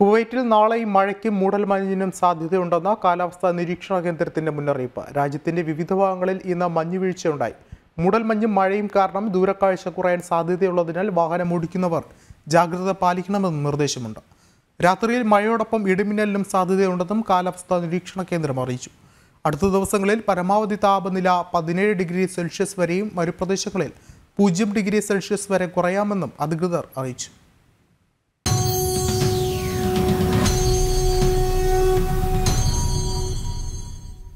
കുവൈറ്റിൽ നാളെയും മഴയ്ക്കും മൂടൽമഞ്ഞിനും സാധ്യതയുണ്ടെന്ന കാലാവസ്ഥാ നിരീക്ഷണ കേന്ദ്രത്തിന്റെ മുന്നറിയിപ്പ് രാജ്യത്തിന്റെ വിവിധ ഭാഗങ്ങളിൽ ഇന്ന് മഞ്ഞുവീഴ്ചയുണ്ടായി മൂടൽമഞ്ഞും മഴയും കാരണം ദൂരക്കാഴ്ച കുറയാൻ സാധ്യതയുള്ളതിനാൽ വാഹനം ഓടിക്കുന്നവർ ജാഗ്രത പാലിക്കണമെന്ന് നിർദ്ദേശമുണ്ട് രാത്രിയിൽ മഴയോടൊപ്പം ഇടിമിന്നലിനും സാധ്യതയുണ്ടെന്നും കാലാവസ്ഥാ നിരീക്ഷണ കേന്ദ്രം അറിയിച്ചു അടുത്ത ദിവസങ്ങളിൽ പരമാവധി താപനില പതിനേഴ് ഡിഗ്രി സെൽഷ്യസ് വരെയും മരുപ്രദേശങ്ങളിൽ പൂജ്യം ഡിഗ്രി സെൽഷ്യസ് വരെ കുറയാമെന്നും അധികൃതർ അറിയിച്ചു